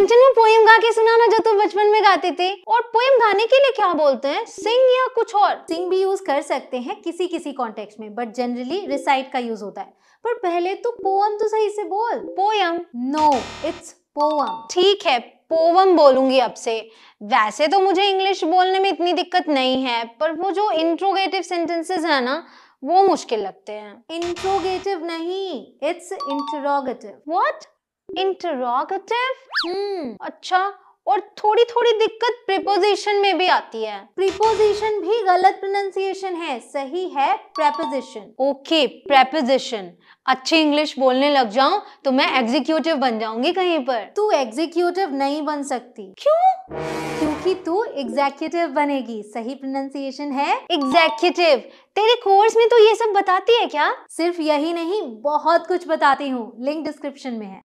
कंचन में पोईम गा के सुनाना जो तुम बचपन में गाते थे और पोईम गाने के लिए क्या बोलते हैं सिंग या कुछ और सिंग भी यूज कर सकते हैं किसी किसी कॉन्टेक्स में बट जनरली रिसाइट का यूज होता है पर पहले तो पोअम तो सही से बोल पोयम नो इट्स पोअम ठीक है पोवम बोलूंगी अब से वैसे तो मुझे इंग्लिश बोलने में इतनी दिक्कत नहीं है पर वो जो इंट्रोगेटिव सेंटेंसेस है ना वो मुश्किल लगते हैं इंट्रोगेटिव नहीं it's interrogative what interrogative hmm अच्छा और थोड़ी थोड़ी दिक्कत प्रिपोजिशन में भी आती है प्रिपोजिशन भी गलत प्रोनाउंसिएशन है सही है प्रेपोजिशन ओके प्रेपोजिशन अच्छे इंग्लिश बोलने लग जाऊं तो मैं एग्जीक्यूटिव बन जाऊंगी कहीं पर तू एग्जीक्यूटिव नहीं बन सकती क्यों क्योंकि तू एग्जीक्यूटिव बनेगी सही प्रोनाउंसिएशन है एग्जीक्यूटिव तेरे कोर्स में तो ये सब बताती है क्या सिर्फ यही नहीं बहुत कुछ बताती हूँ लिंक डिस्क्रिप्शन में है